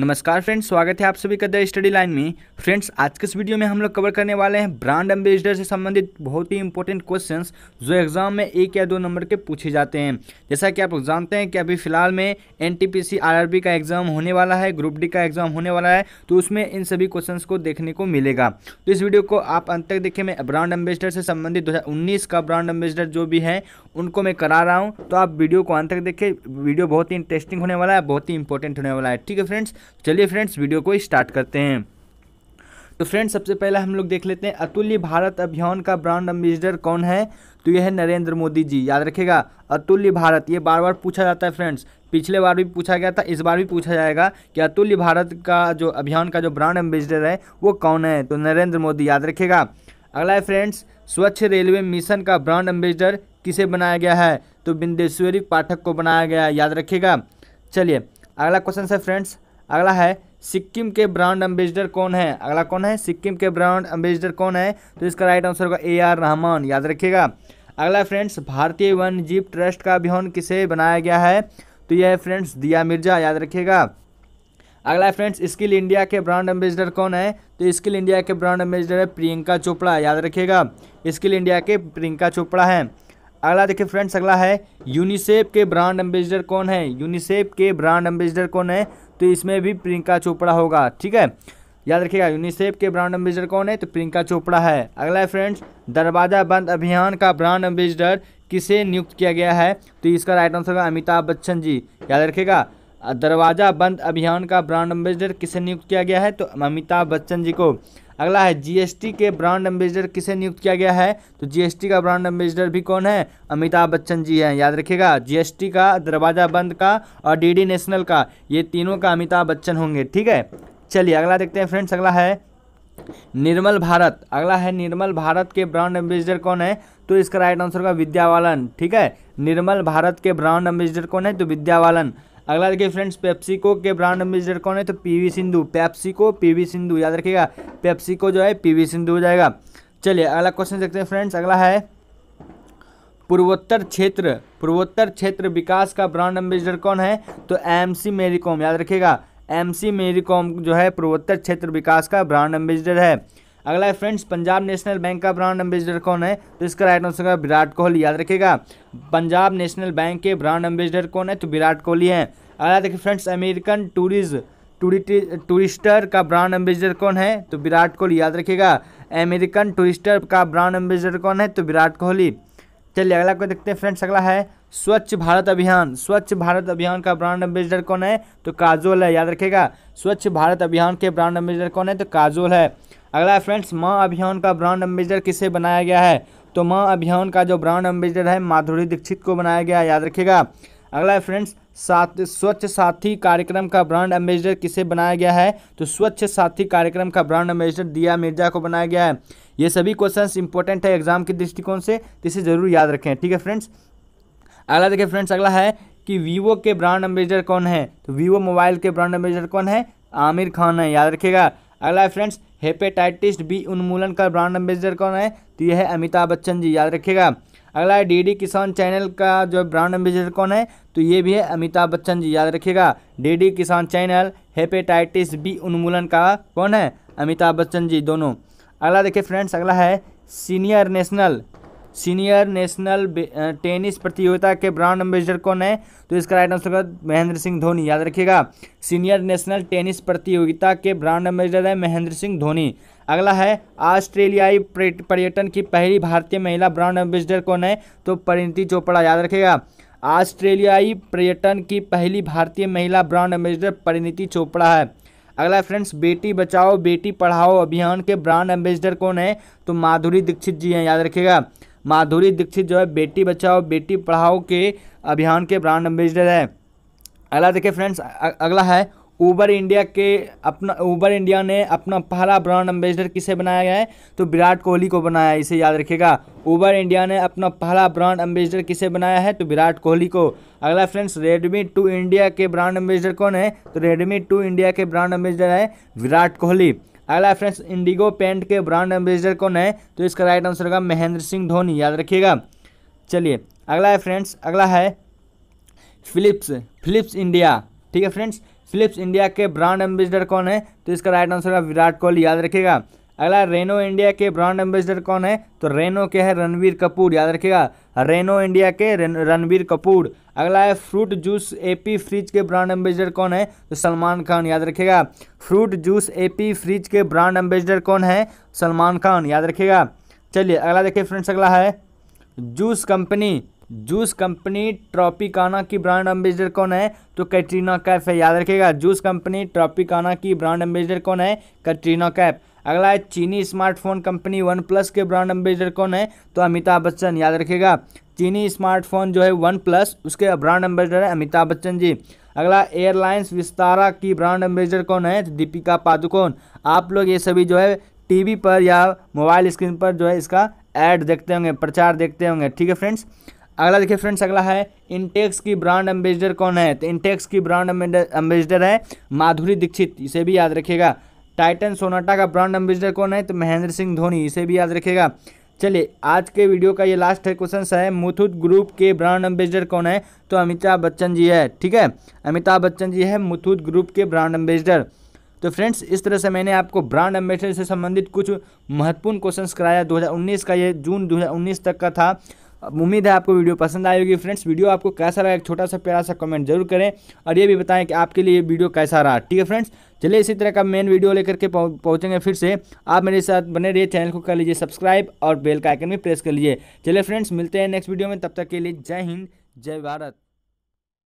नमस्कार फ्रेंड्स स्वागत है आप सभी का द स्टडी लाइन में फ्रेंड्स आज के इस वीडियो में हम लोग कवर करने वाले हैं ब्रांड एम्बेसडर से संबंधित बहुत ही इंपॉर्टेंट क्वेश्चंस जो एग्जाम में एक या दो नंबर के पूछे जाते हैं जैसा कि आप लोग जानते हैं कि अभी फिलहाल में एन टी का एग्जाम होने वाला है ग्रुप डी का एग्जाम होने वाला है तो उसमें इन सभी क्वेश्चन को देखने को मिलेगा तो इस वीडियो को आप अंत तक देखें मैं ब्रांड एम्बेसडर से संबंधित दो का ब्रांड एम्बेसडर जो भी है उनको मैं करा रहा हूँ तो आप वीडियो को अंत तक देखें वीडियो बहुत ही इंटरेस्टिंग होने वाला है बहुत ही इंपॉर्टेंट होने वाला है ठीक है फ्रेंड्स तो चलिए फ्रेंड्स वीडियो को स्टार्ट करते हैं तो फ्रेंड्स सबसे पहले हम लोग देख लेते हैं अतुल्य भारत अभियान का ब्रांड एम्बेसडर कौन है तो यह है नरेंद्र मोदी जी याद रखेगा अतुल्य भारत ये बार बार पूछा जाता है फ्रेंड्स पिछले बार भी पूछा गया था इस बार भी पूछा जाएगा कि अतुल्य भारत का जो अभियान का जो ब्रांड एम्बेसडर है वो कौन है तो नरेंद्र मोदी याद रखेगा अगला है फ्रेंड्स स्वच्छ रेलवे मिशन का ब्रांड एम्बेसडर किसे बनाया गया है तो बिंदेश्वरी पाठक को बनाया गया है याद रखिएगा चलिए अगला क्वेश्चन है फ्रेंड्स अगला है सिक्किम के ब्रांड एम्बेसडर कौन है अगला कौन है सिक्किम के ब्रांड एम्बेसडर कौन है तो इसका राइट आंसर होगा ए आर रहमान याद रखिएगा अगला फ्रेंड्स भारतीय वन जीव ट्रस्ट का अभियान किसे बनाया गया है तो यह है फ्रेंड्स दिया मिर्जा याद रखिएगा अगला फ्रेंड्स स्किल इंडिया के ब्रांड एम्बेसडर कौन है तो स्किल इंडिया के ब्रांड एम्बेसडर है प्रियंका चोपड़ा याद रखिएगा स्किल इंडिया के प्रियंका चोपड़ा है अगला देखिए फ्रेंड्स अगला है यूनिसेफ के ब्रांड एम्बेसडर कौन है यूनिसेफ के ब्रांड एम्बेसडर कौन है तो इसमें भी प्रियंका चोपड़ा होगा ठीक है याद रखिएगा यूनिसेफ के ब्रांड एम्बेसडर कौन है तो प्रियंका चोपड़ा है अगला है फ्रेंड्स दरवाजा बंद अभियान का ब्रांड एम्बेसडर किसे नियुक्त किया गया है तो इसका राइट आंसर होगा अमिताभ बच्चन जी याद रखिएगा दरवाजा बंद अभियान का ब्रांड एम्बेसडर किसे नियुक्त किया गया है तो अमिताभ बच्चन जी को अगला है जीएसटी के ब्रांड एम्बेसडर किसे नियुक्त किया गया है तो जीएसटी का ब्रांड एम्बेसडर भी कौन है अमिताभ बच्चन जी हैं याद रखिएगा जीएसटी का दरवाज़ा बंद का और डीडी नेशनल का ये तीनों का अमिताभ बच्चन होंगे ठीक है चलिए अगला देखते हैं फ्रेंड्स अगला है निर्मल भारत अगला है निर्मल भारत के ब्रांड एम्बेसडर कौन है तो इसका राइट आंसर होगा विद्या ठीक है निर्मल भारत के ब्रांड एम्बेसडर कौन है तो विद्या अगला देखिए फ्रेंड्स पेप्सिको के ब्रांड एम्बेसडर कौन है तो PV Sindhu PepsiCo PV Sindhu याद रखिएगा पेप्सिको जो है पीवी सिंधु हो जाएगा चलिए अगला क्वेश्चन देखते हैं फ्रेंड्स अगला है पूर्वोत्तर क्षेत्र पूर्वोत्तर क्षेत्र विकास का ब्रांड एम्बेसडर कौन है तो एम सी कॉम याद रखिएगा एम सी मेरीकॉम जो है पूर्वोत्तर क्षेत्र विकास का ब्रांड एम्बेसडर है अगला है फ्रेंड्स पंजाब नेशनल बैंक का ब्रांड एम्बेसडर कौन है तो इसका राइट आंसर होगा विराट कोहली याद रखेगा पंजाब नेशनल बैंक के ब्रांड एम्बेसडर कौन है तो विराट कोहली है अगला देखिए फ्रेंड्स अमेरिकन टूरिज टूरिस्टर का ब्रांड एम्बेसडर कौन है तो विराट कोहली याद रखिएगा अमेरिकन टूरिस्टर का ब्रांड एम्बेसडर कौन है तो विराट कोहली चलिए अगला को देखते हैं फ्रेंड्स अगला है स्वच्छ भारत अभियान स्वच्छ भारत अभियान का ब्रांड एम्बेसडर कौन है तो काजोल है याद रखेगा स्वच्छ भारत अभियान के ब्रांड एम्बेसडर कौन है तो काजोल है अगला है फ्रेंड्स माँ अभियान का ब्रांड एम्बेसडर किसे बनाया गया है तो माँ अभियान का जो ब्रांड एम्बेसडर है माधुरी दीक्षित को बनाया गया याद रखिएगा अगला है फ्रेंड्स साथ स्वच्छ साथी कार्यक्रम का ब्रांड एम्बेसडर किसे बनाया गया है तो स्वच्छ साथी कार्यक्रम का ब्रांड एम्बेसडर दिया मिर्जा को बनाया गया है ये सभी क्वेश्चंस इंपॉर्टेंट है एग्जाम के दृष्टिकोण से तो इसे ज़रूर याद रखें ठीक है फ्रेंड्स अगला देखिए फ्रेंड्स अगला है कि वीवो के ब्रांड एम्बेसडर कौन है तो वीवो मोबाइल के ब्रांड एम्बेसडर कौन है आमिर खान है याद रखेगा अगला है फ्रेंड्स हेपेटाइटिस बी उन्मूलन का ब्रांड एम्बेसडर कौन है तो यह है अमिताभ बच्चन जी याद रखिएगा अगला है डीडी किसान चैनल का जो ब्रांड एम्बेसडर कौन है तो ये भी है अमिताभ बच्चन जी याद रखिएगा डीडी किसान चैनल हेपेटाइटिस बी उन्मूलन का कौन है अमिताभ बच्चन जी दोनों अगला देखिए फ्रेंड्स अगला है senior national senior national tennis प्रतियोगिता के ब्रांड एम्बेसडर कौन है तो इसका राइट आंसर महेंद्र सिंह धोनी याद रखिएगा सीनियर नेशनल टेनिस प्रतियोगिता के ब्रांड एम्बेसडर है महेंद्र सिंह धोनी अगला है ऑस्ट्रेलियाई पर्यटन की पहली भारतीय महिला ब्रांड एम्बेसडर कौन है तो परिणति चोपड़ा याद रखेगा ऑस्ट्रेलियाई पर्यटन की पहली भारतीय महिला ब्रांड एम्बेसडर परिणति चोपड़ा है अगला फ्रेंड्स बेटी बचाओ बेटी पढ़ाओ अभियान के ब्रांड एम्बेसडर कौन है तो माधुरी दीक्षित जी हैं याद रखिएगा माधुरी दीक्षित जो है बेटी बचाओ बेटी पढ़ाओ के अभियान के ब्रांड एम्बेसडर है अगला देखिए फ्रेंड्स अगला है ऊबर इंडिया के अपना ऊबर इंडिया ने अपना पहला ब्रांड एम्बेसडर किसे बनाया गया है तो विराट कोहली को बनाया है इसे याद रखिएगा ऊबर इंडिया ने अपना पहला ब्रांड एम्बेसडर किसे बनाया है तो विराट कोहली को अगला फ्रेंड्स रेडमी टू इंडिया के ब्रांड एम्बेसडर कौन है तो रेडमी टू इंडिया के ब्रांड एम्बेसडर है विराट कोहली अगला फ्रेंड्स इंडिगो पेंट के ब्रांड एम्बेसडर कौन है तो इसका राइट आंसर होगा महेंद्र सिंह धोनी याद रखिएगा चलिए अगला है फ्रेंड्स अगला है फिलिप्स फिलिप्स इंडिया ठीक है फ्रेंड्स फिलिप्स इंडिया के ब्रांड एम्बेसडर कौन है तो इसका राइट आंसर होगा विराट कोहली याद रखिएगा अगला रेनो इंडिया के ब्रांड एम्बेसडर कौन है तो रेनो के है रणवीर कपूर याद रखिएगा रेनो इंडिया के रणवीर कपूर अगला है फ्रूट जूस एपी फ्रिज के ब्रांड एम्बेसडर कौन है तो सलमान खान याद रखिएगा फ्रूट जूस एपी फ्रिज के ब्रांड एम्बेसडर कौन है सलमान खान याद रखिएगा चलिए अगला देखिए फ्रेंड्स अगला है juice company juice company Tropicana की ब्रांड एम्बेसडर कौन है तो कैटरीना कैफ है याद रखिएगा जूस कंपनी ट्रॉपिकाना की ब्रांड एम्बेसडर कौन है कैटरीना कैफ अगला है चीनी स्मार्टफोन कंपनी वन प्लस के ब्रांड एम्बेसडर कौन है तो अमिताभ बच्चन याद रखेगा चीनी स्मार्टफोन जो है वन प्लस उसके ब्रांड एम्बेसडर है अमिताभ बच्चन जी अगला एयरलाइंस विस्तारा की ब्रांड एम्बेसडर कौन है तो दीपिका पादुकोण आप लोग ये सभी जो है टीवी पर या मोबाइल स्क्रीन पर जो है इसका एड देखते होंगे प्रचार देखते होंगे ठीक है फ्रेंड्स अगला देखिए फ्रेंड्स अगला है इंटेक्स की ब्रांड एम्बेसडर कौन है तो इंटेक्स की ब्रांड एम्बेसडर है माधुरी दीक्षित इसे भी याद रखिएगा टाइटन सोनाटा का ब्रांड एम्बेसडर कौन है तो महेंद्र सिंह धोनी इसे भी याद रखेगा चलिए आज के वीडियो का ये लास्ट है क्वेश्चन है मुथुत ग्रुप के ब्रांड एम्बेसडर कौन है तो अमिताभ बच्चन जी है ठीक है अमिताभ बच्चन जी है मुथुत ग्रुप के ब्रांड एम्बेसडर तो फ्रेंड्स इस तरह से मैंने आपको ब्रांड एम्बेसडर से संबंधित कुछ महत्वपूर्ण क्वेश्चंस कराया 2019 का ये जून 2019 तक का था उम्मीद है आपको वीडियो पसंद आई होगी फ्रेंड्स वीडियो आपको कैसा लगा एक छोटा सा प्यारा सा कमेंट जरूर करें और ये भी बताएं कि आपके लिए वीडियो कैसा रहा ठीक है फ्रेंड्स चलिए इसी तरह का मेन वीडियो लेकर के पहुंचेंगे फिर से आप मेरे साथ बने रहिए चैनल को कर लीजिए सब्सक्राइब और बेल का आइकन भी प्रेस कर लीजिए चलिए फ्रेंड्स मिलते हैं नेक्स्ट वीडियो में तब तक के लिए जय हिंद जय भारत